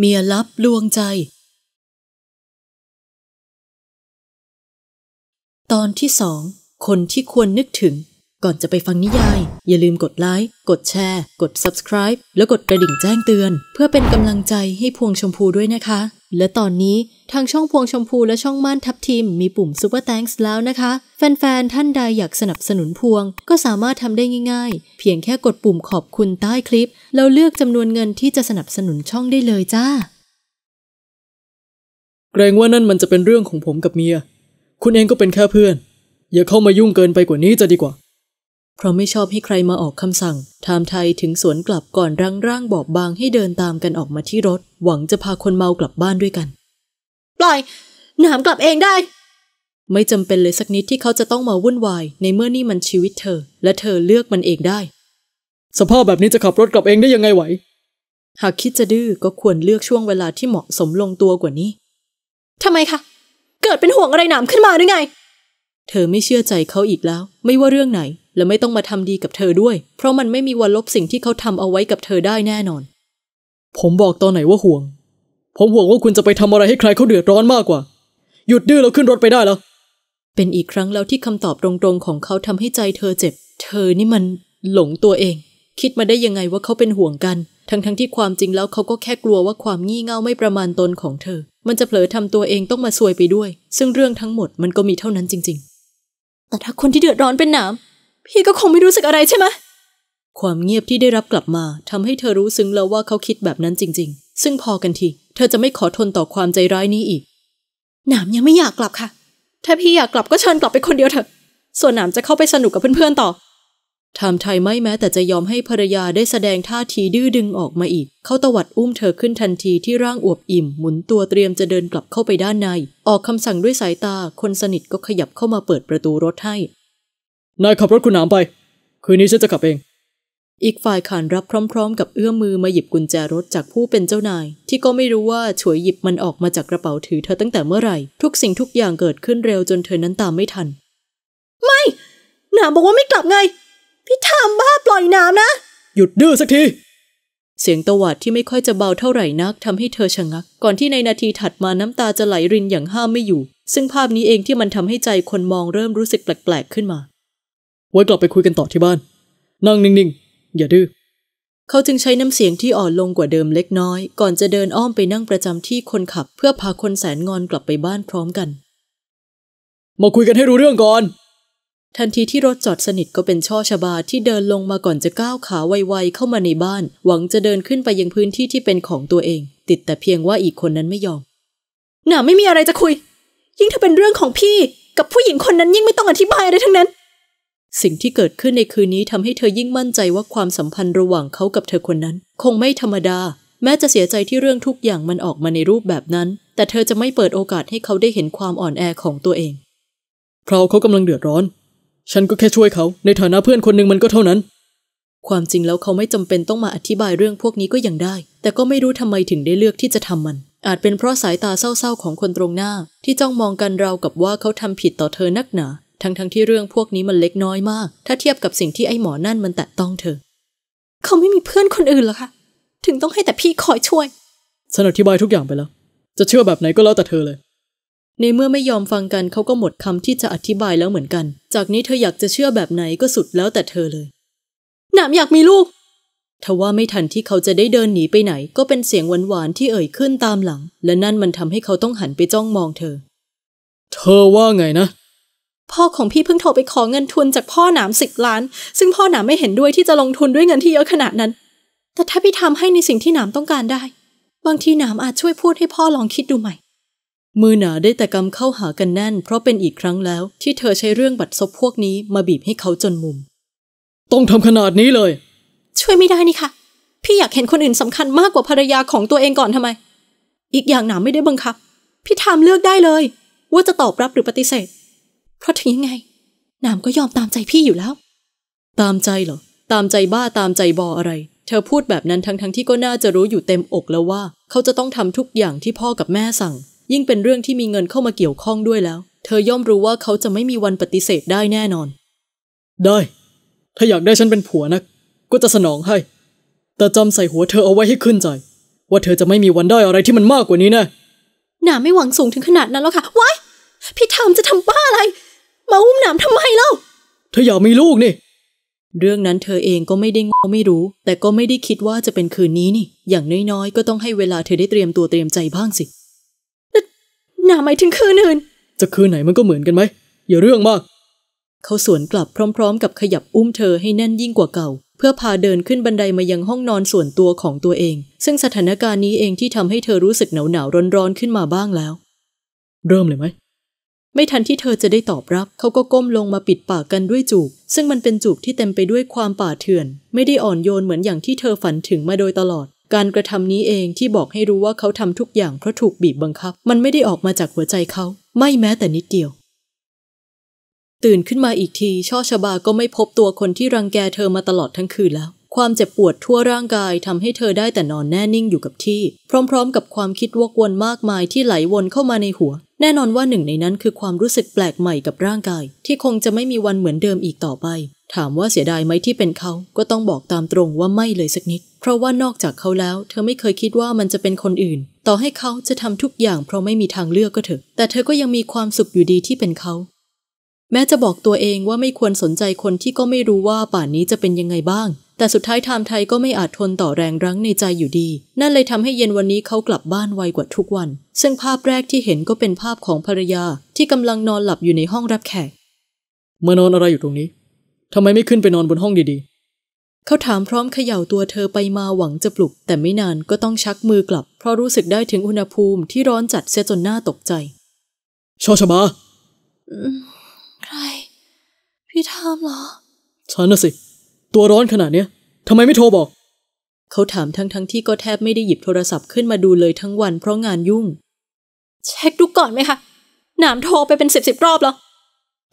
เมียลับลวงใจ ตอนที่สองคนที่ควรนึกถึงก่อนจะไปฟังนิยาย อย่าลืมกดไลค์ กดแชร์ กด subscribe แล้วกดกระดิ่งแจ้งเตือน เพื่อเป็นกำลังใจให้พวงชมพูด้วยนะคะและตอนนี้ทางช่องพวงชมพูและช่องม่านทับทิมมีปุ่มซ u เปอร์แตงส์แล้วนะคะ แฟนๆท่านใดอยากสนับสนุนพวง ก็สามารถทำได้ง่ายๆเพียงแค่กดปุ่มขอบคุณใต้คลิปแล้วเลือกจำนวนเงินที่จะสนับสนุนช่องได้เลยจ้าเกรงว่านั่นมันจะเป็นเรื่องของผมกับเมีย คุณเองก็เป็นแค่เพื่อน อย่าเข้ามายุ่งเกินไปกว่านี้จะดีกว่าเพราะไม่ชอบให้ใครมาออกคำสั่งทามไทยถึงสวนกลับก่อนร่างร่างบอบบางให้เดินตามกันออกมาที่รถ หวังจะพาคนเมากลับบ้านด้วยกัน ปล่อยหนามกลับเองได้ ไม่จำเป็นเลยสักนิดที่เขาจะต้องมาวุ่นวายในเมื่อนี่มันชีวิตเธอ และเธอเลือกมันเองได้ สภาพแบบนี้จะขับรถกลับเองได้ยังไงไหว หากคิดจะดื้อก็ควรเลือกช่วงเวลาที่เหมาะสมลงตัวกว่านี้ทำไมคะ เกิดเป็นห่วงอะไรหนามขึ้นมาหรือไงเธอไม่เชื่อใจเขาอีกแล้ว ไม่ว่าเรื่องไหน และไม่ต้องมาทำดีกับเธอด้วย เพราะมันไม่มีวันลบสิ่งที่เขาทำเอาไว้กับเธอได้แน่นอน ผมบอกตอนไหนว่าห่วง ผมห่วงว่าคุณจะไปทำอะไรให้ใครเขาเดือดร้อนมากกว่า หยุดดื้อแล้วขึ้นรถไปได้แล้ว เป็นอีกครั้งแล้วที่คำตอบตรงๆ ของเขาทำให้ใจเธอเจ็บ เธอนี่มันหลงตัวเอง คิดมาได้ยังไงว่าเขาเป็นห่วงกัน ทั้งๆทที่ความจริงแล้วเขาก็แค่กลัวว่าความงี่เง่าไม่ประมาณตนของเธอ มันจะเผลอทำตัวเองต้องมาซวยไปด้วย ซึ่งเรื่องทั้งหมดมันก็มีเท่านั้นจริงๆแต่ถ้าคนที่เดือดร้อนเป็นหนามพี่ก็คงไม่รู้สึกอะไรใช่ไหมความเงียบที่ได้รับกลับมา ทำให้เธอรู้ซึ้งแล้วว่าเขาคิดแบบนั้นจริงๆ ซึ่งพอกันทีเธอจะไม่ขอทนต่อความใจร้ายนี้อีกหนามยังไม่อยากกลับค่ะ ถ้าพี่อยากกลับก็เชิญกลับไปคนเดียวเถอะส่วนหนามจะเข้าไปสนุกกับเพื่อนๆต่อทามไทยไม่แม้แต่จะยอมให้ภรรยาได้แสดงท่าทีดื้อดึงออกมาอีก เขาตวัดอุ้มเธอขึ้นทันทีที่ร่างอวบอิ่ม หมุนตัวเตรียมจะเดินกลับเข้าไปด้านใน ออกคำสั่งด้วยสายตา คนสนิทก็ขยับเข้ามาเปิดประตูรถให้ นายขับรถคุณหนามไป คืนนี้ฉันจะขับเอง อีกฝ่ายขานรับพร้อมๆกับเอื้อมมือมาหยิบกุญแจรถจากผู้เป็นเจ้านาย ที่ก็ไม่รู้ว่าฉวยหยิบมันออกมาจากกระเป๋าถือเธอตั้งแต่เมื่อไหร่ ทุกสิ่งทุกอย่างเกิดขึ้นเร็วจนเธอนั้นตามไม่ทัน ไม่หนามบอกว่าไม่กลับไงพี่ทามบ้าปล่อยน้ำนะ หยุดดื้อสักที เสียงตวาดที่ไม่ค่อยจะเบาเท่าไหร่นักทำให้เธอชะงัก ก่อนที่ในนาทีถัดมาน้ำตาจะไหลรินอย่างห้ามไม่อยู่ ซึ่งภาพนี้เองที่มันทำให้ใจคนมองเริ่มรู้สึกแปลกๆ ขึ้นมาไว้กลับไปคุยกันต่อที่บ้าน นั่งนิ่งๆ อย่าดื้อเขาจึงใช้น้ำเสียงที่อ่อนลงกว่าเดิมเล็กน้อย ก่อนจะเดินอ้อมไปนั่งประจำที่คนขับ เพื่อพาคนแสนงอนกลับไปบ้านพร้อมกันมาคุยกันให้รู้เรื่องก่อนทันทีที่รถจอดสนิทก็เป็นช่อชบาที่เดินลงมาก่อนจะก้าวขาไวๆเข้ามาในบ้าน หวังจะเดินขึ้นไปยังพื้นที่ที่เป็นของตัวเอง ติดแต่เพียงว่าอีกคนนั้นไม่ยอมหน่าไม่มีอะไรจะคุย ยิ่งถ้าเป็นเรื่องของพี่ กับผู้หญิงคนนั้นยิ่งไม่ต้องอธิบายอะไรทั้งนั้น สิ่งที่เกิดขึ้นในคืนนี้ทำให้เธอยิ่งมั่นใจว่าความสัมพันธ์ระหว่างเขากับเธอคนนั้นคงไม่ธรรมดา แม้จะเสียใจที่เรื่องทุกอย่างมันออกมาในรูปแบบนั้น แต่เธอจะไม่เปิดโอกาสให้เขาได้เห็นความอ่อนแอของตัวเอง เพราะเขากำลังเดือดร้อนฉันก็แค่ช่วยเขา ในฐานะเพื่อนคนหนึ่งมันก็เท่านั้น ความจริงแล้วเขาไม่จำเป็นต้องมาอธิบายเรื่องพวกนี้ก็ยังได้ แต่ก็ไม่รู้ทำไมถึงได้เลือกที่จะทำมัน อาจเป็นเพราะสายตาเศร้าๆของคนตรงหน้า ที่จ้องมองกันราวกับว่าเขาทำผิดต่อเธอนักหนา ทั้งๆทที่เรื่องพวกนี้มันเล็กน้อยมาก ถ้าเทียบกับสิ่งที่ไอ้หมอนั่นมันแตะต้องเธอ เขาไม่มีเพื่อนคนอื่นหรอคะ ถึงต้องให้แต่พี่คอยช่วย ฉันอธิบายทุกอย่างไปแล้ว จะเชื่อแบบไหนก็แล้วแต่เธอเลยในเมื่อไม่ยอมฟังกันเขาก็หมดคำที่จะอธิบายแล้วเหมือนกัน จากนี้เธออยากจะเชื่อแบบไหนก็สุดแล้วแต่เธอเลยหนามอยากมีลูก ทว่าไม่ทันที่เขาจะได้เดินหนีไปไหน ก็เป็นเสียงหวานๆที่เอ่ยขึ้นตามหลัง และนั่นมันทำให้เขาต้องหันไปจ้องมองเธอ เธอว่าไงนะ พ่อของพี่เพิ่งโทรไปขอเงินทุนจากพ่อหนามสิบล้าน ซึ่งพ่อหนามไม่เห็นด้วยที่จะลงทุนด้วยเงินที่เยอะขนาดนั้น แต่ถ้าพี่ทำให้ในสิ่งที่หนามต้องการได้ บางทีหนามอาจช่วยพูดให้พ่อลองคิดดูใหม่มือหนาได้แต่กำเข้าหากันแน่นเพราะเป็นอีกครั้งแล้ว ที่เธอใช้เรื่องบัตรซบพวกนี้มาบีบให้เขาจนมุม ต้องทำขนาดนี้เลย ช่วยไม่ได้นี่ค่ะ พี่อยากเห็นคนอื่นสำคัญมากกว่าภรรยาของตัวเองก่อนทำไม อีกอย่างหนาไม่ได้บังคับ พี่ทามเลือกได้เลย ว่าจะตอบรับหรือปฏิเสธเพราะถึงยังไงหนามก็ยอมตามใจพี่อยู่แล้ว ตามใจเหรอตามใจบ้าตามใจบออะไร เธอพูดแบบนั้นทั้งๆทที่ก็น่าจะรู้อยู่เต็มอกแล้วว่าเขาจะต้องทำทุกอย่างที่พ่อกับแม่สั่งยิ่งเป็นเรื่องที่มีเงินเข้ามาเกี่ยวข้องด้วยแล้ว เธอย่อมรู้ว่าเขาจะไม่มีวันปฏิเสธได้แน่นอน ได้ ถ้าอยากได้ฉันเป็นผัวนะ ก็จะสนองให้ แต่จำใส่หัวเธอเอาไว้ให้ขึ้นใจ ว่าเธอจะไม่มีวันได้อะไรที่มันมากกว่านี้แนะ่หนาไม่หวังสูงถึงขนาดนั้นแล้วค่ะวาย พี่ทามจะทำบ้าอะไร มาอุ้มหนามทำไมเล่าเธออยากมีลูกนี่ เรื่องนั้นเธอเองก็ไม่ได้งไม่รู้ แต่ก็ไม่ได้คิดว่าจะเป็นคืนนี้นี่ อย่างน้อยๆ ก็ต้องให้เวลาเธอได้เตรียมตัวเตรียมใจบ้างสิหนาหมายถึงคืนอื่นจะคืนไหนมันก็เหมือนกันไหม อย่าเรื่องมาก เขาสวนกลับพร้อมๆ กับขยับอุ้มเธอให้แน่นยิ่งกว่าเก่า เพื่อพาเดินขึ้นบันไดมายังห้องนอนส่วนตัวของตัวเอง ซึ่งสถานการณ์นี้เองที่ทำให้เธอรู้สึกหนาวหนาวร้อนๆขึ้นมาบ้างแล้ว เริ่มเลยไหมไม่ทันที่เธอจะได้ตอบรับ เขาก็ก้มลงมาปิดปากกันด้วยจูบซึ่งมันเป็นจูบที่เต็มไปด้วยความป่าเถื่อน ไม่ได้อ่อนโยนเหมือนอย่างที่เธอฝันถึงมาโดยตลอดการกระทำนี้เองที่บอกให้รู้ว่าเขาทำทุกอย่างเพราะถูกบีบบังคับ มันไม่ได้ออกมาจากหัวใจเขา ไม่แม้แต่นิดเดียว ตื่นขึ้นมาอีกทีช่อชบาก็ไม่พบตัวคนที่รังแกเธอมาตลอดทั้งคืนแล้ว ความเจ็บปวดทั่วร่างกายทำให้เธอได้แต่นอนแน่นิ่งอยู่กับที่ พร้อม ๆ กับความคิดวกวนมากมายที่ไหลวนเข้ามาในหัว แน่นอนว่าหนึ่งในนั้นคือความรู้สึกแปลกใหม่กับร่างกาย ที่คงจะไม่มีวันเหมือนเดิมอีกต่อไป ถามว่าเสียดายไหมที่เป็นเขาก็ต้องบอกตามตรงว่าไม่เลยสักนิดเพราะว่านอกจากเขาแล้ว เธอไม่เคยคิดว่ามันจะเป็นคนอื่น ต่อให้เขาจะทำทุกอย่างเพราะไม่มีทางเลือกก็เถอะแต่เธอก็ยังมีความสุขอยู่ดีที่เป็นเขา แม้จะบอกตัวเองว่าไม่ควรสนใจคนที่ก็ไม่รู้ว่าป่านนี้จะเป็นยังไงบ้าง แต่สุดท้ายไทม์ไทยก็ไม่อาจทนต่อแรงรั้งในใจอยู่ดี นั่นเลยทำให้เย็นวันนี้เขากลับบ้านไวกว่าทุกวัน ซึ่งภาพแรกที่เห็นก็เป็นภาพของภรรยาที่กำลังนอนหลับอยู่ในห้องรับแขกมานอนอะไรอยู่ตรงนี้ทำไมไม่ขึ้นไปนอนบนห้องดีๆเขาถามพร้อมเขย่าตัวเธอไปมาหวังจะปลุก แต่ไม่นานก็ต้องชักมือกลับ เพราะรู้สึกได้ถึงอุณหภูมิที่ร้อนจัดเสียจนหน้าตกใจ ชอชบาใคร พี่ทามเหรอ ฉันน่ะสิ ตัวร้อนขนาดเนี้ยทำไมไม่โทรบอก เขาถามทั้งทั้งที่ก็แทบไม่ได้หยิบโทรศัพท์ขึ้นมาดูเลยทั้งวันเพราะงานยุ่ง เช็คดูก่อนไหมคะ หนามโทรไปเป็นสิบสิบรอบแล้ว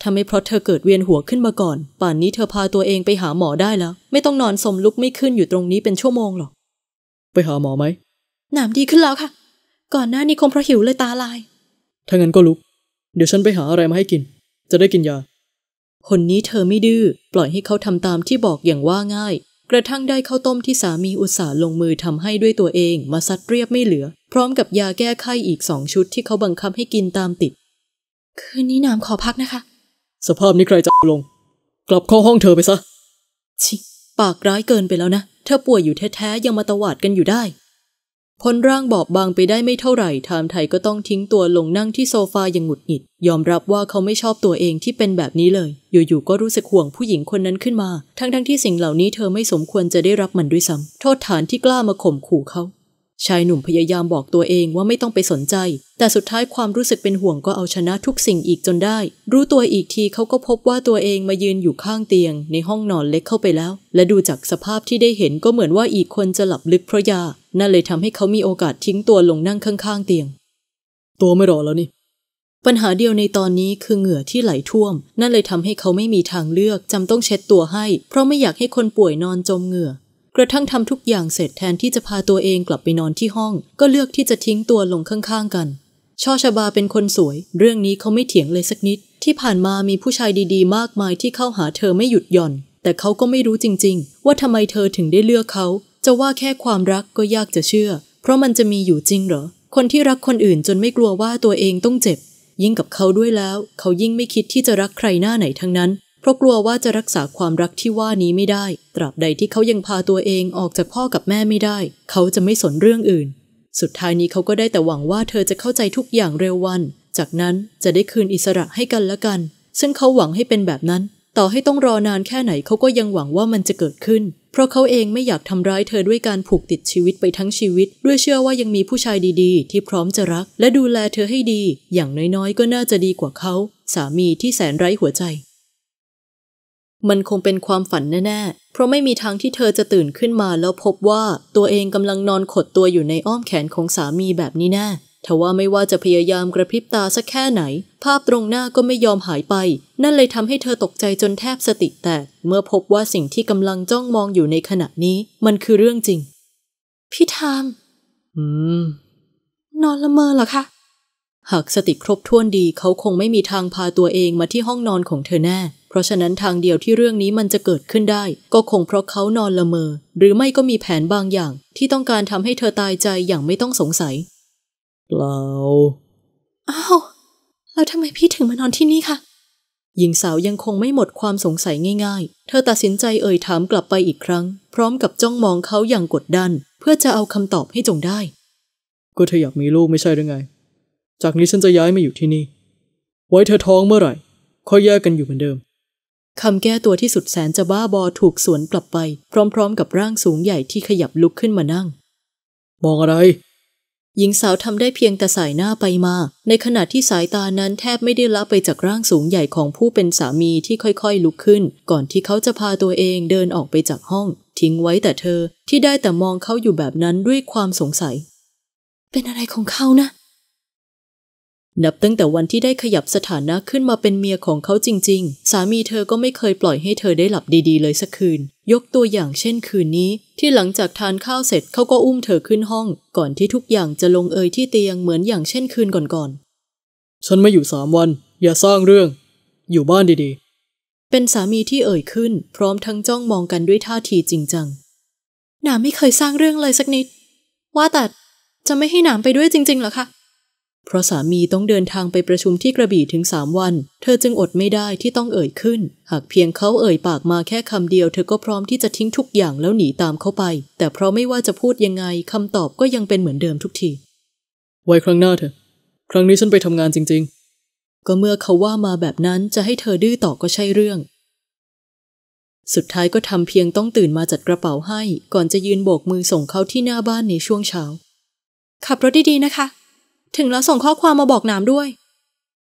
ถ้าไม่เพราะเธอเกิดเวียนหัวขึ้นมาก่อน ป่านนี้เธอพาตัวเองไปหาหมอได้แล้ว ไม่ต้องนอนสมลุกไม่ขึ้นอยู่ตรงนี้เป็นชั่วโมงหรอก ไปหาหมอไหมน้ำดีขึ้นแล้วค่ะ ก่อนหน้านี้คงเพราะหิวเลยตาลาย ถ้างั้นก็ลุก เดี๋ยวฉันไปหาอะไรมาให้กิน จะได้กินยา คนนี้เธอไม่ดื้อปล่อยให้เขาทำตามที่บอกอย่างว่าง่าย กระทั่งได้ข้าวต้มที่สามีอุตส่าห์ลงมือทำให้ด้วยตัวเองมาซัดเรียบไม่เหลือ พร้อมกับยาแก้ไข้อีกสองชุด ที่เขาบังคับให้กินตามติด คืนนี้น้ำขอพักนะคะสภาพนี้ใครจะลง กลับเข้าห้องเธอไปซะ ชิ ปากร้ายเกินไปแล้วนะเธอป่วยอยู่แท้ ๆ ยังมาตวาดกันอยู่ได้พลนร่างบอบบางไปได้ไม่เท่าไหร่ไทม์ไทยก็ต้องทิ้งตัวลงนั่งที่โซฟาอย่างหงุดหงิด ยอมรับว่าเขาไม่ชอบตัวเองที่เป็นแบบนี้เลย อยู่ๆก็รู้สึกห่วงผู้หญิงคนนั้นขึ้นมา ทั้งๆที่สิ่งเหล่านี้เธอไม่สมควรจะได้รับมันด้วยซ้ำโทษฐานที่กล้ามาข่มขู่เขาชายหนุ่มพยายามบอกตัวเองว่าไม่ต้องไปสนใจ แต่สุดท้ายความรู้สึกเป็นห่วงก็เอาชนะทุกสิ่งอีกจนได้ รู้ตัวอีกทีเขาก็พบว่าตัวเองมายืนอยู่ข้างเตียงในห้องนอนเล็กเข้าไปแล้ว และดูจากสภาพที่ได้เห็นก็เหมือนว่าอีกคนจะหลับลึกเพราะยา นั่นเลยทำให้เขามีโอกาสทิ้งตัวลงนั่งข้างๆเตียง ตัวไม่รอแล้วนี่ปัญหาเดียวในตอนนี้คือเหงื่อที่ไหลท่วม นั่นเลยทำให้เขาไม่มีทางเลือกจำต้องเช็ดตัวให้เพราะไม่อยากให้คนป่วยนอนจมเหงื่อกระทั่งทำทุกอย่างเสร็จแทนที่จะพาตัวเองกลับไปนอนที่ห้อง ก็เลือกที่จะทิ้งตัวลงข้างๆ กันช่อชบาเป็นคนสวย เรื่องนี้เขาไม่เถียงเลยสักนิด ที่ผ่านมามีผู้ชายดี ๆ มากมายที่เข้าหาเธอไม่หยุดหย่อน แต่เขาก็ไม่รู้จริงๆ ว่าทำไมเธอถึงได้เลือกเขาจะว่าแค่ความรักก็ยากจะเชื่อ เพราะมันจะมีอยู่จริงเหรอ คนที่รักคนอื่นจนไม่กลัวว่าตัวเองต้องเจ็บ ยิ่งกับเขาด้วยแล้วเขายิ่งไม่คิดที่จะรักใครหน้าไหนทั้งนั้นเพราะกลัวว่าจะรักษาความรักที่ว่านี้ไม่ได้ ตราบใดที่เขายังพาตัวเองออกจากพ่อกับแม่ไม่ได้ เขาจะไม่สนเรื่องอื่น สุดท้ายนี้เขาก็ได้แต่หวังว่าเธอจะเข้าใจทุกอย่างเร็ววัน จากนั้นจะได้คืนอิสระให้กันและกัน ซึ่งเขาหวังให้เป็นแบบนั้น ต่อให้ต้องรอนานแค่ไหนเขาก็ยังหวังว่ามันจะเกิดขึ้น เพราะเขาเองไม่อยากทำร้ายเธอด้วยการผูกติดชีวิตไปทั้งชีวิต ด้วยเชื่อว่ายังมีผู้ชายดีๆ ที่พร้อมจะรัก และดูแลเธอให้ดี อย่างน้อยๆก็น่าจะดีกว่าเขา สามีที่แสนไร้หัวใจมันคงเป็นความฝันแน่ ๆ เพราะไม่มีทางที่เธอจะตื่นขึ้นมาแล้วพบว่าตัวเองกำลังนอนขดตัวอยู่ในอ้อมแขนของสามีแบบนี้แน่ทว่าไม่ว่าจะพยายามกระพริบตาสักแค่ไหน ภาพตรงหน้าก็ไม่ยอมหายไป นั่นเลยทำให้เธอตกใจจนแทบสติแตก เมื่อพบว่าสิ่งที่กำลังจ้องมองอยู่ในขณะนี้ มันคือเรื่องจริง พี่ทามอืมนอนละเมอเหรอคะ หากสติครบถ้วนดีเขาคงไม่มีทางพาตัวเองมาที่ห้องนอนของเธอแน่ราะฉะนั้นทางเดียวที่เรื่องนี้มันจะเกิดขึ้นได้ ก็คงเพราะเขานอนละเมอ หรือไม่ก็มีแผนบางอย่างที่ต้องการทำให้เธอตายใจอย่างไม่ต้องสงสัยเปล่าอ้าวแล้วทำไมพี่ถึงมานอนที่นี่คะหญิงสาวยังคงไม่หมดความสงสัยง่ายๆ เธอตัดสินใจเอ่ยถามกลับไปอีกครั้ง พร้อมกับจ้องมองเขาอย่างกดดันเพื่อจะเอาคำตอบให้จงได้ ก็เธออยากมีลูกไม่ใช่หรือไง จากนี้ฉันจะย้ายมาอยู่ที่นี่ ไว้เธอท้องเมื่อไหร่ค่อยแยกกันอยู่เหมือนเดิมคำแก้ตัวที่สุดแสนจะบ้าบอถูกสวนกลับไป พร้อมๆ กับร่างสูงใหญ่ที่ขยับลุกขึ้นมานั่งมองอะไร หญิงสาวทำได้เพียงแต่สายหน้าไปมา ในขณะที่สายตานั้นแทบไม่ได้ละไปจากร่างสูงใหญ่ของผู้เป็นสามีที่ค่อยๆลุกขึ้น ก่อนที่เขาจะพาตัวเองเดินออกไปจากห้อง ทิ้งไว้แต่เธอที่ได้แต่มองเขาอยู่แบบนั้นด้วยความสงสัย เป็นอะไรของเขานะนับตั้งแต่วันที่ได้ขยับสถานะขึ้นมาเป็นเมียของเขาจริง ๆ สามีเธอก็ไม่เคยปล่อยให้เธอได้หลับดี ๆ เลยสักคืน ยกตัวอย่างเช่นคืนนี้ ที่หลังจากทานข้าวเสร็จเขาก็อุ้มเธอขึ้นห้องก่อนที่ทุกอย่างจะลงเอยที่เตียงเหมือนอย่างเช่นคืนก่อนๆ ฉันไม่อยู่สามวัน อย่าสร้างเรื่อง อยู่บ้านดีๆ เป็นสามีที่เอ่ยขึ้น พร้อมทั้งจ้องมองกันด้วยท่าทีจริงจังหนามไม่เคยสร้างเรื่องเลยสักนิด ว่าแต่จะไม่ให้หนามไปด้วยจริงๆหรอคะเพราะสามีต้องเดินทางไปประชุมที่กระบี่ถึงสามวัน เธอจึงอดไม่ได้ที่ต้องเอ่ยขึ้น หากเพียงเขาเอ่ยปากมาแค่คำเดียวเธอก็พร้อมที่จะทิ้งทุกอย่างแล้วหนีตามเขาไป แต่เพราะไม่ว่าจะพูดยังไงคำตอบก็ยังเป็นเหมือนเดิมทุกที ไว้ครั้งหน้าเถอะ ครั้งนี้ฉันไปทำงานจริงๆ ก็เมื่อเขาว่ามาแบบนั้นจะให้เธอดื้อต่อก็ใช่เรื่อง สุดท้ายก็ทำเพียงต้องตื่นมาจัดกระเป๋าให้ ก่อนจะยืนโบกมือส่งเขาที่หน้าบ้านในช่วงเช้า ขับรถดีๆ นะคะถึงแล้วส่งข้อความมาบอกหนามด้วย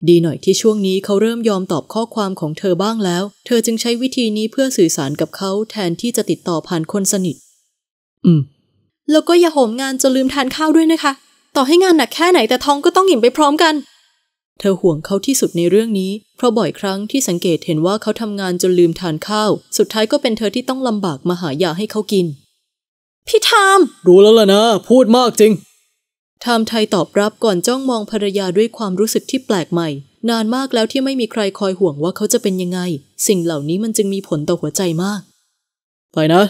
ดีหน่อยที่ช่วงนี้เขาเริ่มยอมตอบข้อความของเธอบ้างแล้ว เธอจึงใช้วิธีนี้เพื่อสื่อสารกับเขา แทนที่จะติดต่อผ่านคนสนิท อืม แล้วก็อย่าโหมงานจะลืมทานข้าวด้วยนะคะ ต่อให้งานหนักแค่ไหนแต่ท้องก็ต้องอิ่มไปพร้อมกัน เธอห่วงเขาที่สุดในเรื่องนี้ เพราะบ่อยครั้งที่สังเกตเห็นว่าเขาทำงานจนลืมทานข้าว สุดท้ายก็เป็นเธอที่ต้องลำบากมาหายาให้เขากินพี่ทามรู้แล้วล่ะนะพูดมากจริงทามไทยตอบรับก่อนจ้องมองภรรยาด้วยความรู้สึกที่แปลกใหม่ นานมากแล้วที่ไม่มีใครคอยห่วงว่าเขาจะเป็นยังไง สิ่งเหล่านี้มันจึงมีผลต่อหัวใจมากไปนะ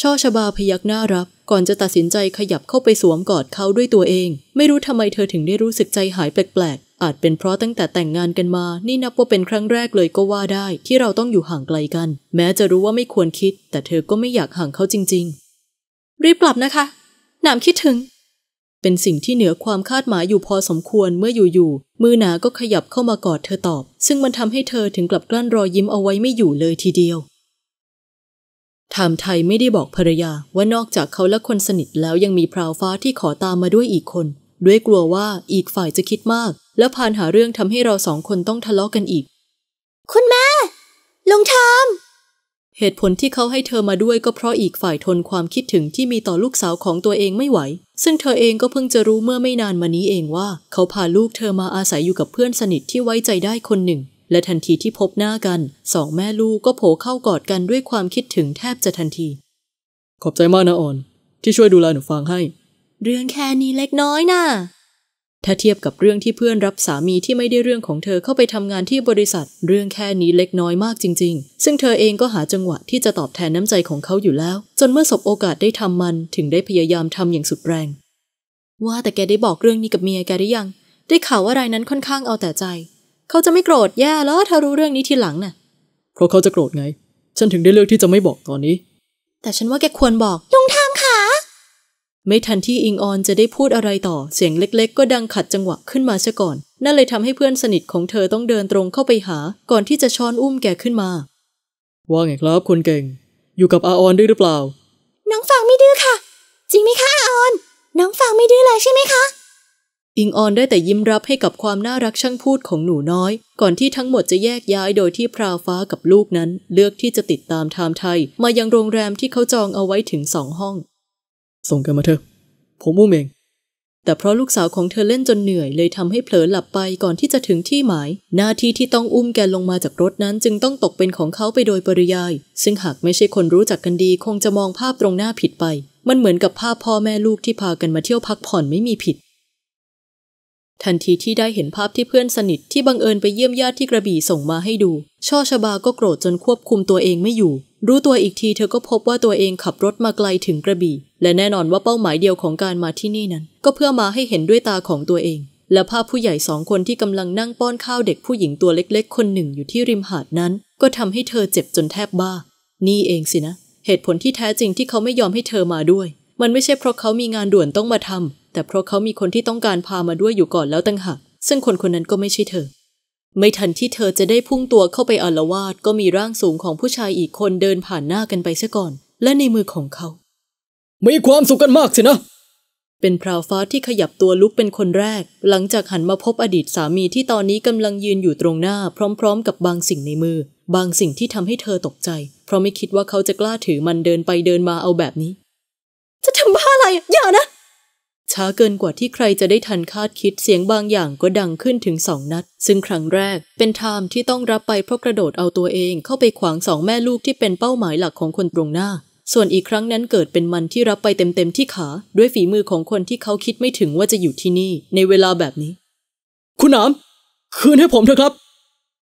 ช่อชบาพยักหน้ารับก่อนจะตัดสินใจขยับเข้าไปสวมกอดเขาด้วยตัวเอง ไม่รู้ทำไมเธอถึงได้รู้สึกใจหายแปลกๆอาจเป็นเพราะตั้งแต่แต่งงานกันมา นี่นับว่าเป็นครั้งแรกเลยก็ว่าได้ ที่เราต้องอยู่ห่างไกลกัน แม้จะรู้ว่าไม่ควรคิด แต่เธอก็ไม่อยากห่างเขาจริง ๆรีบกลับนะคะหนามคิดถึงเป็นสิ่งที่เหนือความคาดหมายอยู่พอสมควรเมื่ออยู่ๆมือหนาก็ขยับเข้ามากอดเธอตอบ ซึ่งมันทำให้เธอถึงกลับกลั้นรอยยิ้มเอาไว้ไม่อยู่เลยทีเดียวถามไทยไม่ได้บอกภรรยาว่านอกจากเขาและคนสนิทแล้วยังมีพราวฟ้าที่ขอตามมาด้วยอีกคน ด้วยกลัวว่าอีกฝ่ายจะคิดมาก และพานหาเรื่องทำให้เราสองคนต้องทะเลาะกกันอีก คุณแม่ลงทามเหตุผลที่เขาให้เธอมาด้วยก็เพราะอีกฝ่ายทนความคิดถึงที่มีต่อลูกสาวของตัวเองไม่ไหว ซึ่งเธอเองก็เพิ่งจะรู้เมื่อไม่นานมานี้เองว่า เขาพาลูกเธอมาอาศัยอยู่กับเพื่อนสนิทที่ไว้ใจได้คนหนึ่ง และทันทีที่พบหน้ากันสองแม่ลูกก็โผล่เข้ากอดกันด้วยความคิดถึงแทบจะทันที ขอบใจมากนะอ่อน ที่ช่วยดูแลหนูฟังให้ เรื่องแค่นี้เล็กน้อยนะ่ะถ้าเทียบกับเรื่องที่เพื่อนรับสามีที่ไม่ได้เรื่องของเธอเข้าไปทำงานที่บริษัทเรื่องแค่นี้เล็กน้อยมากจริงๆ ซึ่งเธอเองก็หาจังหวะที่จะตอบแทนน้ำใจของเขาอยู่แล้ว จนเมื่อสบโอกาสได้ทำมันถึงได้พยายามทำอย่างสุดแรง ว่าแต่แกได้บอกเรื่องนี้กับเมียแกหรือยัง ได้ข่าวว่ารายนั้นค่อนข้างเอาแต่ใจ เขาจะไม่โกรธแย่แล้วถ้ารู้เรื่องนี้ทีหลังน่ะเพราะเขาจะโกรธไง ฉันถึงได้เลือกที่จะไม่บอกตอนนี้ แต่ฉันว่าแกควรบอกลงทามค่ะไม่ทันที่อิงออนจะได้พูดอะไรต่อเสียงเล็กๆก็ดังขัดจังหวะขึ้นมาซะก่อน นั่นเลยทำให้เพื่อนสนิทของเธอต้องเดินตรงเข้าไปหาก่อนที่จะช้อนอุ้มแกขึ้นมา ว่าไงครับคนเก่ง อยู่กับอาออนด้วยหรือเปล่าน้องฟังไม่ดื้อค่ะ จริงไหมคะอาออนน้องฟังไม่ดื้อเลยใช่ไหมคะอิงออนได้แต่ยิ้มรับให้กับความน่ารักช่างพูดของหนูน้อย ก่อนที่ทั้งหมดจะแยกย้ายโดยที่พราวฟ้ากับลูกนั้น เลือกที่จะติดตามไทม์ไทย มายังโรงแรมที่เขาจองเอาไว้ถึงสองห้องส่งกันมาเถอะผมอุ้มเอง แต่เพราะลูกสาวของเธอเล่นจนเหนื่อยเลยทำให้เผลอหลับไปก่อนที่จะถึงที่หมาย หน้าที่ที่ต้องอุ้มแกลงมาจากรถนั้น จึงต้องตกเป็นของเขาไปโดยปริยาย ซึ่งหากไม่ใช่คนรู้จักกันดี คงจะมองภาพตรงหน้าผิดไป มันเหมือนกับภาพพ่อแม่ลูกที่พากันมาเที่ยวพักผ่อนไม่มีผิดทันทีที่ได้เห็นภาพที่เพื่อนสนิท ที่บังเอิญไปเยี่ยมญาติที่กระบี่ส่งมาให้ดู ช่อชบาก็โกรธจนควบคุมตัวเองไม่อยู่รู้ตัวอีกทีเธอก็พบว่าตัวเองขับรถมาไกลถึงกระบี่และแน่นอนว่าเป้าหมายเดียวของการมาที่นี่นั้น ก็เพื่อมาให้เห็นด้วยตาของตัวเอง และภาพผู้ใหญ่สองคนที่กำลังนั่งป้อนข้าวเด็กผู้หญิงตัวเล็ก ๆ คนหนึ่งอยู่ที่ริมหาดนั้น ก็ทำให้เธอเจ็บจนแทบบ้านี่เองสินะ เหตุผลที่แท้จริงที่เขาไม่ยอมให้เธอมาด้วย มันไม่ใช่เพราะเขามีงานด่วนต้องมาทำแต่เพราะเขามีคนที่ต้องการพามาด้วยอยู่ก่อนแล้วตั้งหากซึ่งคนคนนั้นก็ไม่ใช่เธอไม่ทันที่เธอจะได้พุ่งตัวเข้าไปอารวาดก็มีร่างสูงของผู้ชายอีกคนเดินผ่านหน้ากันไปซะก่อน และในมือของเขามีความสุขกันมากสินะ เป็นพราวฟ้าที่ขยับตัวลุกเป็นคนแรก หลังจากหันมาพบอดีตสามีที่ตอนนี้กำลังยืนอยู่ตรงหน้าพร้อมๆ กับบางสิ่งในมือ บางสิ่งที่ทำให้เธอตกใจ เพราะไม่คิดว่าเขาจะกล้าถือมันเดินไปเดินมาเอาแบบนี้ จะทำบ้าอะไรอย่านะช้าเกินกว่าที่ใครจะได้ทันคาดคิดเสียงบางอย่างก็ดังขึ้นถึงสองนัด ซึ่งครั้งแรกเป็นไทม์ที่ต้องรับไปเพราะกระโดดเอาตัวเอง เข้าไปขวางสองแม่ลูกที่เป็นเป้าหมายหลักของคนตรงหน้า ส่วนอีกครั้งนั้นเกิดเป็นมันที่รับไปเต็มๆที่ขา ด้วยฝีมือของคนที่เขาคิดไม่ถึงว่าจะอยู่ที่นี่ในเวลาแบบนี้ คุณหนามคืนให้ผมเถอะครับ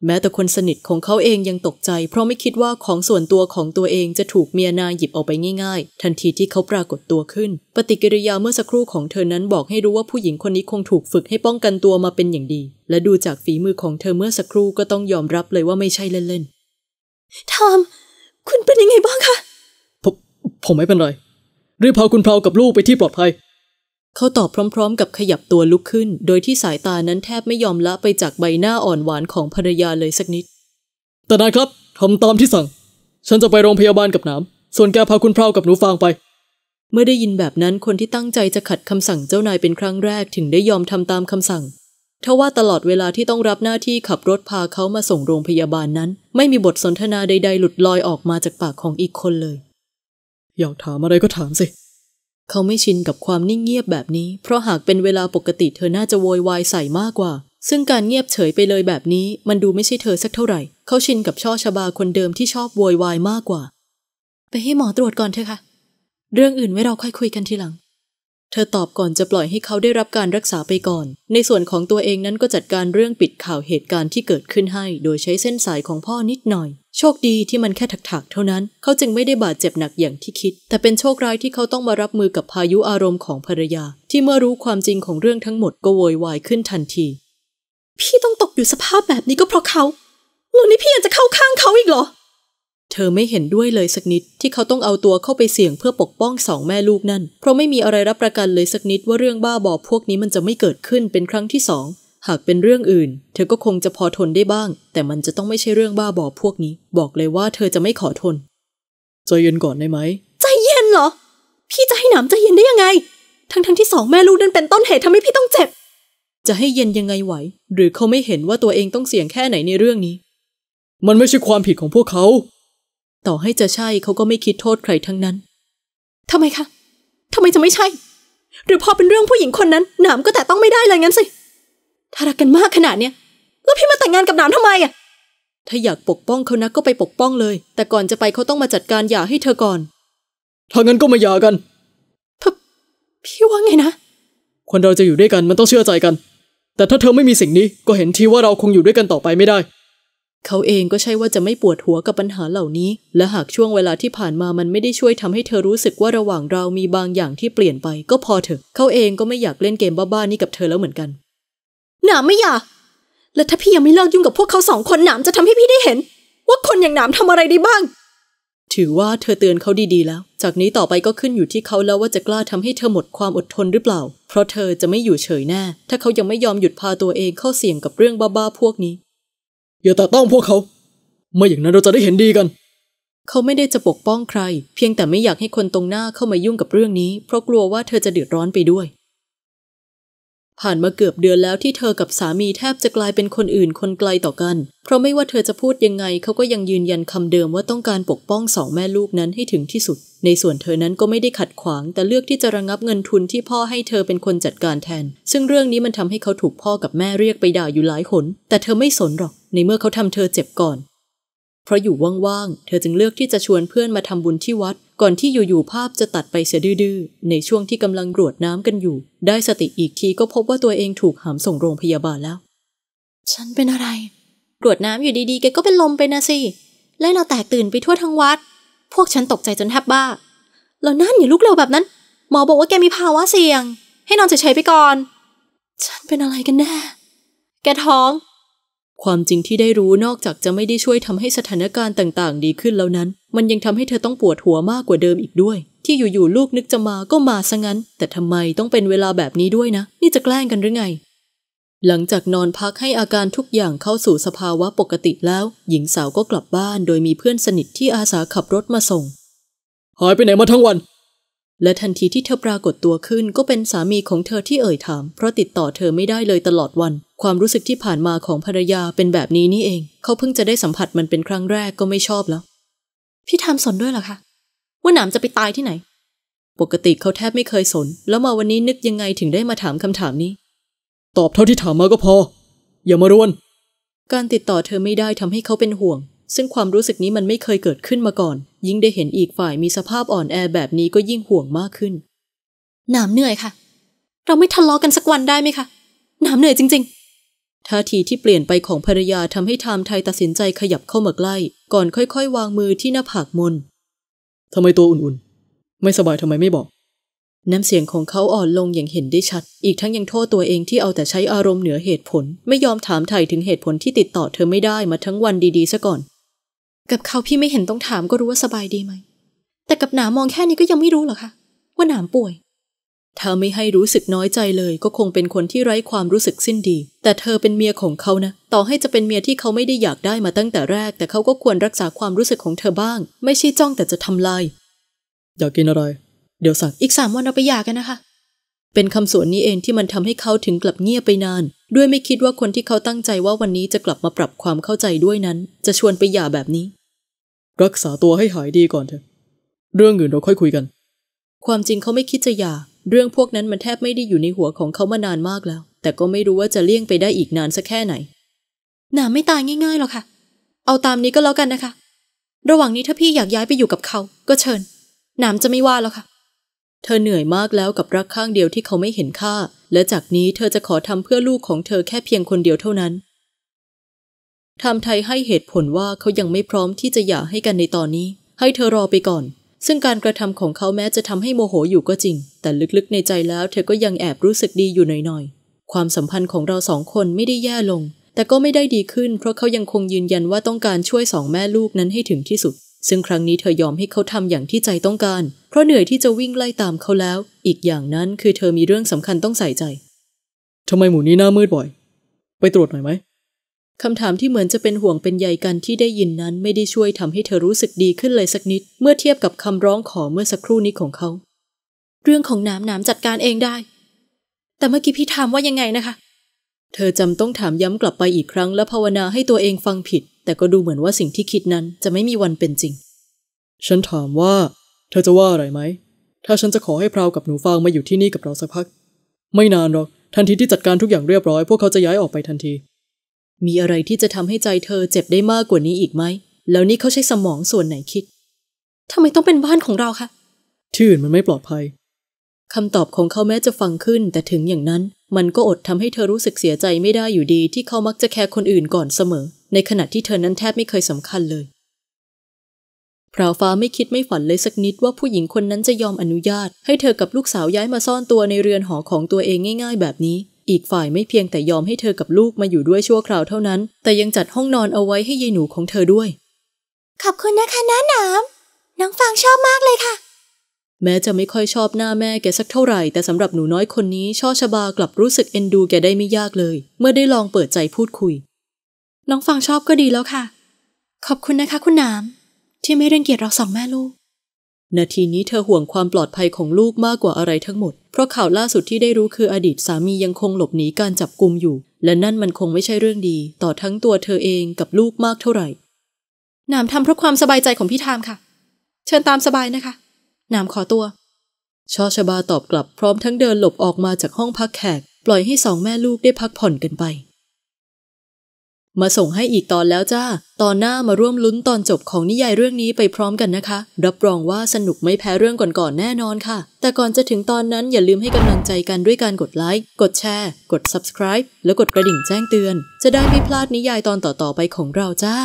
แม้แต่คนสนิทของเขาเองยังตกใจเพราะไม่คิดว่าของส่วนตัวของตัวเองจะถูกเมียนาหยิบออกไปง่ายๆ ทันทีที่เขาปรากฏตัวขึ้น ปฏิกิริยาเมื่อสักครู่ของเธอนั้นบอกให้รู้ว่าผู้หญิงคนนี้คงถูกฝึกให้ป้องกันตัวมาเป็นอย่างดี และดูจากฝีมือของเธอเมื่อสักครู่ก็ต้องยอมรับเลยว่าไม่ใช่เล่นๆทอม คุณเป็นยังไงบ้างคะผมผมไม่เป็นไรรีบพาคุณเพลากับลูกไปที่ปลอดภัยเขาตอบพร้อมๆกับขยับตัวลุกขึ้น โดยที่สายตานั้นแทบไม่ยอมละไปจากใบหน้าอ่อนหวานของภรรยาเลยสักนิด แต่นายครับทำตามที่สั่ง ฉันจะไปโรงพยาบาลกับน้ำส่วนแกพาคุณพราวกับหนูฟางไป เมื่อได้ยินแบบนั้นคนที่ตั้งใจจะขัดคำสั่งเจ้านายเป็นครั้งแรกถึงได้ยอมทำตามคำสั่ง ทว่าตลอดเวลาที่ต้องรับหน้าที่ขับรถพาเขามาส่งโรงพยาบาลนั้น ไม่มีบทสนทนาใดๆหลุดลอยออกมาจากปากของอีกคนเลย อยากถามอะไรก็ถามสิเขาไม่ชินกับความนิ่งเงียบแบบนี้เพราะหากเป็นเวลาปกติ เธอน่าจะโวยวายใส่มากกว่า ซึ่งการเงียบเฉยไปเลยแบบนี้มันดูไม่ใช่เธอสักเท่าไหร่ เขาชินกับช่อชบาคนเดิมที่ชอบโวยวายมากกว่า ไปให้หมอตรวจก่อนเถอะค่ะ เรื่องอื่นไว้เราค่อยคุยกันทีหลัง เธอตอบก่อนจะปล่อยให้เขาได้รับการรักษาไปก่อน ในส่วนของตัวเองนั้นก็จัดการเรื่องปิดข่าวเหตุการณ์ที่เกิดขึ้นให้ โดยใช้เส้นสายของพ่อนิดหน่อยโชคดีที่มันแค่ถักๆ เท่านั้น เขาจึงไม่ได้บาดเจ็บหนักอย่างที่คิด แต่เป็นโชคร้ายที่เขาต้องมารับมือกับพายุอารมณ์ของภรรยา ที่เมื่อรู้ความจริงของเรื่องทั้งหมดก็โวยวายขึ้นทันที พี่ต้องตกอยู่สภาพแบบนี้ก็เพราะเขาแล้อนี่พี่ยังจะเข้าข้างเขาอีกเหรอ เธอไม่เห็นด้วยเลยสักนิดที่เขาต้องเอาตัวเข้าไปเสี่ยงเพื่อปกป้องสองแม่ลูกนั่น เพราะไม่มีอะไรรับประกันเลยสักนิดว่าเรื่องบ้าบอพวกนี้มันจะไม่เกิดขึ้นเป็นครั้งที่สองหากเป็นเรื่องอื่น เธอก็คงจะพอทนได้บ้าง แต่มันจะต้องไม่ใช่เรื่องบ้าบอพวกนี้ บอกเลยว่าเธอจะไม่ขอทนใจเย็นก่อนได้ไหมใจเย็นเหรอ พี่จะให้หนามใจเย็นได้ยังไง ทั้งทั้งที่สองแม่ลูกนั่นเป็นต้นเหตุทำให้พี่ต้องเจ็บ จะให้เย็นยังไงไหว หรือเขาไม่เห็นว่าตัวเองต้องเสี่ยงแค่ไหนในเรื่องนี้ มันไม่ใช่ความผิดของพวกเขาต่อให้จะใช่เขาก็ไม่คิดโทษใครทั้งนั้นทำไมคะทำไมจะไม่ใช่ หรือพอเป็นเรื่องผู้หญิงคนนั้นหนามก็แต่ต้องไม่ได้เลยงั้นสิถ้ารักกันมากขนาดเนี้ยแล้วพี่มาแต่งงานกับน้ำทำไมอ่ะ ถ้าอยากปกป้องเขานะก็ไปปกป้องเลย แต่ก่อนจะไปเขาต้องมาจัดการหย่าให้เธอก่อน ถ้างั้นก็มาหย่ากันพพี่ว่าไงนะ คนเราจะอยู่ด้วยกันมันต้องเชื่อใจกัน แต่ถ้าเธอไม่มีสิ่งนี้ก็เห็นทีว่าเราคงอยู่ด้วยกันต่อไปไม่ได้ เขาเองก็ใช่ว่าจะไม่ปวดหัวกับปัญหาเหล่านี้ และหากช่วงเวลาที่ผ่านมามันไม่ได้ช่วยทำให้เธอรู้สึกว่าระหว่างเรามีบางอย่างที่เปลี่ยนไป ก็พอเถอะเขาเองก็ไม่อยากเล่นเกมบ้าๆนี้กับเธอแล้วเหมือนกันหนามไม่อย่า และถ้าพี่ยังไม่เลิกยุ่งกับพวกเขาสองคนหนามจะทำให้พี่ได้เห็น ว่าคนอย่างหนามทำอะไรได้บ้าง ถือว่าเธอเตือนเขาดีๆแล้ว จากนี้ต่อไปก็ขึ้นอยู่ที่เขาแล้วว่าจะกล้าทำให้เธอหมดความอดทนหรือเปล่า เพราะเธอจะไม่อยู่เฉยแน่ ถ้าเขายังไม่ยอมหยุดพาตัวเองเข้าเสี่ยงกับเรื่องบ้าๆพวกนี้ อย่าแต่ต้องพวกเขา ไม่อย่างนั้นเราจะได้เห็นดีกัน เขาไม่ได้จะปกป้องใคร เพียงแต่ไม่อยากให้คนตรงหน้าเข้ามายุ่งกับเรื่องนี้ เพราะกลัวว่าเธอจะเดือดร้อนไปด้วยผ่านมาเกือบเดือนแล้วที่เธอกับสามีแทบจะกลายเป็นคนอื่นคนไกลต่อกัน เพราะไม่ว่าเธอจะพูดยังไงเขาก็ยังยืนยันคำเดิมว่าต้องการปกป้องสองแม่ลูกนั้นให้ถึงที่สุด ในส่วนเธอนั้นก็ไม่ได้ขัดขวาง แต่เลือกที่จะระงับเงินทุนที่พ่อให้เธอเป็นคนจัดการแทน ซึ่งเรื่องนี้มันทำให้เขาถูกพ่อกับแม่เรียกไปด่าอยู่หลายหนแต่เธอไม่สนหรอก ในเมื่อเขาทำเธอเจ็บก่อนเพราะอยู่ว่าง ๆ เธอจึงเลือกที่จะชวนเพื่อนมาทำบุญที่วัด ก่อนที่อยู่ ๆ ภาพจะตัดไปเสียดื้อในช่วงที่กำลังกรวดน้ำกันอยู่ ได้สติอีกทีก็พบว่าตัวเองถูกหามส่งโรงพยาบาลแล้ว ฉันเป็นอะไรกรวดน้ำอยู่ดีๆ แกก็เป็นลมไปนะสิและเราแตกตื่นไปทั่วทั้งวัด พวกฉันตกใจจนแทบบ้าแล้วนั่นอย่าลุกเร็วแบบนั้น หมอบอกว่าแกมีภาวะเสี่ยง ให้นอนเฉยๆไปก่อน ฉันเป็นอะไรกันแน่ แกท้องความจริงที่ได้รู้นอกจากจะไม่ได้ช่วยทำให้สถานการณ์ต่างๆดีขึ้นแล้วนั้น มันยังทำให้เธอต้องปวดหัวมากกว่าเดิมอีกด้วย ที่อยู่ๆลูกนึกจะมาก็มาซะงั้น แต่ทำไมต้องเป็นเวลาแบบนี้ด้วยนะ นี่จะแกล้งกันหรือไง หลังจากนอนพักให้อาการทุกอย่างเข้าสู่สภาวะปกติแล้ว หญิงสาวก็กลับบ้านโดยมีเพื่อนสนิทที่อาสาขับรถมาส่งหายไปไหนมาทั้งวันและทันทีที่เธอปรากฏตัวขึ้นก็เป็นสามีของเธอที่เอ่ยถาม เพราะติดต่อเธอไม่ได้เลยตลอดวัน ความรู้สึกที่ผ่านมาของภรรยาเป็นแบบนี้นี่เองเขาเพิ่งจะได้สัมผัสมันเป็นครั้งแรกก็ไม่ชอบแล้วพี่ทามสนด้วยเหรอคะ ว่าหนามจะไปตายที่ไหน ปกติเขาแทบไม่เคยสน แล้วมาวันนี้นึกยังไงถึงได้มาถามคำถามนี้ ตอบเท่าที่ถามมาก็พอ อย่ามารวน การติดต่อเธอไม่ได้ทำให้เขาเป็นห่วง ซึ่งความรู้สึกนี้มันไม่เคยเกิดขึ้นมาก่อนยิ่งได้เห็นอีกฝ่ายมีสภาพอ่อนแอแบบนี้ก็ยิ่งห่วงมากขึ้น หนามเหนื่อยค่ะ เราไม่ทะเลาะกันสักวันได้ไหมคะหนามเหนื่อยจริง ๆ ท่าทีที่เปลี่ยนไปของภรรยาทำให้ไทม์ไทยตัดสินใจขยับเข้ามาใกล้ก่อนค่อย ๆ วางมือที่หน้าผากมน ทำไมตัวอุ่นๆ ไม่สบายทำไมไม่บอก น้ำเสียงของเขาอ่อนลงอย่างเห็นได้ชัด อีกทั้งยังโทษตัวเองที่เอาแต่ใช้อารมณ์เหนือเหตุผล ไม่ยอมถามไทยถึงเหตุผลที่ติดต่อเธอไม่ได้มาทั้งวันดีๆซะก่อนกับเขาพี่ไม่เห็นต้องถามก็รู้ว่าสบายดีไหม แต่กับหนามมองแค่นี้ก็ยังไม่รู้หรอคะว่าหนามป่วย เธอไม่ให้รู้สึกน้อยใจเลยก็คงเป็นคนที่ไร้ความรู้สึกสิ้นดี แต่เธอเป็นเมียของเขานะ ต่อให้จะเป็นเมียที่เขาไม่ได้อยากได้มาตั้งแต่แรก แต่เขาก็ควรรักษาความรู้สึกของเธอบ้าง ไม่ใช่จ้องแต่จะทำลายอยากกินอะไรเดี๋ยวสั่งอีกสามวันเราไปหยากันนะคะ เป็นคำสวนนี้เองที่มันทำให้เขาถึงกลับเงียบไปนานด้วยไม่คิดว่าคนที่เขาตั้งใจว่าวันนี้จะกลับมาปรับความเข้าใจด้วยนั้น จะชวนไปหย่าแบบนี้รักษาตัวให้หายดีก่อนเถอะ เรื่องอื่นเราค่อยคุยกัน ความจริงเขาไม่คิดจะหย่าเรื่องพวกนั้นมันแทบไม่ได้อยู่ในหัวของเขามานานมากแล้ว แต่ก็ไม่รู้ว่าจะเลี่ยงไปได้อีกนานสักแค่ไหน หนาไม่ตายง่ายๆหรอกค่ะ เอาตามนี้ก็แล้วกันนะคะ ระหว่างนี้ถ้าพี่อยากย้ายไปอยู่กับเขา ก็เชิญหนามจะไม่ว่าแล้วค่ะ เธอเหนื่อยมากแล้วกับรักข้างเดียวที่เขาไม่เห็นค่า และจากนี้เธอจะขอทำเพื่อลูกของเธอแค่เพียงคนเดียวเท่านั้นทามไทยให้เหตุผลว่าเขายังไม่พร้อมที่จะหย่าให้กันในตอนนี้ ให้เธอรอไปก่อน ซึ่งการกระทำของเขาแม้จะทำให้โมโหอยู่ก็จริง แต่ลึกๆในใจแล้ว เธอก็ยังแอบรู้สึกดีอยู่หน่อยๆความสัมพันธ์ของเราสองคนไม่ได้แย่ลง แต่ก็ไม่ได้ดีขึ้น เพราะเขายังคงยืนยันว่าต้องการช่วยสองแม่ลูกนั้นให้ถึงที่สุด ซึ่งครั้งนี้เธอยอมให้เขาทำอย่างที่ใจต้องการ เพราะเหนื่อยที่จะวิ่งไล่ตามเขาแล้ว อีกอย่างนั้นคือเธอมีเรื่องสำคัญต้องใส่ใจ ทำไมหมูนี้หน้ามืดบ่อย ไปตรวจหน่อยไหมคำถามที่เหมือนจะเป็นห่วงเป็นใยกันที่ได้ยินนั้นไม่ได้ช่วยทำให้เธอรู้สึกดีขึ้นเลยสักนิดเมื่อเทียบกับคำร้องขอเมื่อสักครู่นี้ของเขา เรื่องของน้ำน้ำจัดการเองได้ แต่เมื่อกี้พี่ถามว่ายังไงนะคะ เธอจำต้องถามย้ำกลับไปอีกครั้งและภาวนาให้ตัวเองฟังผิด แต่ก็ดูเหมือนว่าสิ่งที่คิดนั้นจะไม่มีวันเป็นจริง ฉันถามว่า เธอจะว่าอะไรไหม ถ้าฉันจะขอให้พราวกับหนูฟางมาอยู่ที่นี่กับเราสักพัก ไม่นานหรอกทันทีที่จัดการทุกอย่างเรียบร้อย พวกเขาจะย้ายออกไปทันทีมีอะไรที่จะทำให้ใจเธอเจ็บได้มากกว่านี้อีกไหม แล้วนี่เขาใช้สมองส่วนไหนคิดทำไมต้องเป็นบ้านของเราคะที่อื่นมันไม่ปลอดภัยคำตอบของเขาแม้จะฟังขึ้น แต่ถึงอย่างนั้นมันก็อดทำให้เธอรู้สึกเสียใจไม่ได้อยู่ดี ที่เขามักจะแคร์คนอื่นก่อนเสมอ ในขณะที่เธอนั้นแทบไม่เคยสำคัญเลย พราวฟ้าไม่คิดไม่ฝันเลยสักนิดว่าผู้หญิงคนนั้นจะยอมอนุญาต ให้เธอกับลูกสาวย้ายมาซ่อนตัวในเรือนหอของตัวเองง่าย ๆ แบบนี้อีกฝ่ายไม่เพียงแต่ยอมให้เธอกับลูกมาอยู่ด้วยชั่วคราวเท่านั้น แต่ยังจัดห้องนอนเอาไว้ให้ยายหนูของเธอด้วย ขอบคุณนะคะน้าหนามน้องฟางชอบมากเลยค่ะ แม้จะไม่ค่อยชอบหน้าแม่แกสักเท่าไหร่แต่สำหรับหนูน้อยคนนี้ช่อชบากลับรู้สึกเอ็นดูแกได้ไม่ยากเลย เมื่อได้ลองเปิดใจพูดคุย น้องฟางชอบก็ดีแล้วค่ะ ขอบคุณนะคะ คุณหนามที่ไม่เรังเกียดเราสองแม่ลูกนาทีนี้เธอห่วงความปลอดภัยของลูกมากกว่าอะไรทั้งหมด เพราะข่าวล่าสุดที่ได้รู้คืออดีตสามียังคงหลบหนีการจับกลุมอยู่ และนั่นมันคงไม่ใช่เรื่องดีต่อทั้งตัวเธอเองกับลูกมากเท่าไหร่ นามทำเพราะความสบายใจของพี่ทามค่ะ เชิญตามสบายนะคะ นามขอตัว ชอชบาตอบกลับพร้อมทั้งเดินหลบออกมาจากห้องพักแขก ปล่อยให้สองแม่ลูกได้พักผ่อนกันไปมาส่งให้อีกตอนแล้วจ้า ตอนหน้ามาร่วมลุ้นตอนจบของนิยายเรื่องนี้ไปพร้อมกันนะคะ รับรองว่าสนุกไม่แพ้เรื่องก่อนๆแน่นอนค่ะ แต่ก่อนจะถึงตอนนั้นอย่าลืมให้กำลังใจกันด้วยการกดไลค์ กดแชร์ กด subscribe แล้วกดกระดิ่งแจ้งเตือน จะได้ไม่พลาดนิยายตอนต่อๆไปของเราจ้า